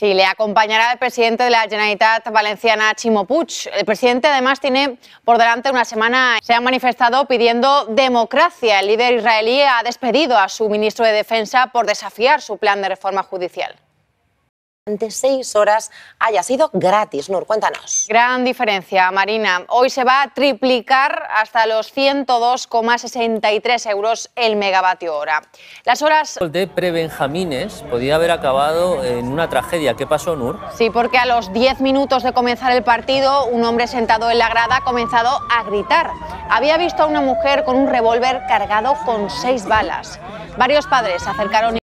Sí, le acompañará el presidente de la Generalitat Valenciana, Chimo Puig. El presidente además tiene por delante una semana. Se ha manifestado pidiendo democracia. El líder israelí ha despedido a su ministro de Defensa por desafiar su plan de reforma judicial durante seis horas haya sido gratis. Nur, cuéntanos. Gran diferencia, Marina. Hoy se va a triplicar hasta los 102,63 euros el megavatio hora. Las horas... de prebenjamines podía haber acabado en una tragedia. ¿Qué pasó, Nur? Sí, porque a los 10 minutos de comenzar el partido, un hombre sentado en la grada ha comenzado a gritar. Había visto a una mujer con un revólver cargado con seis balas. Varios padres se acercaron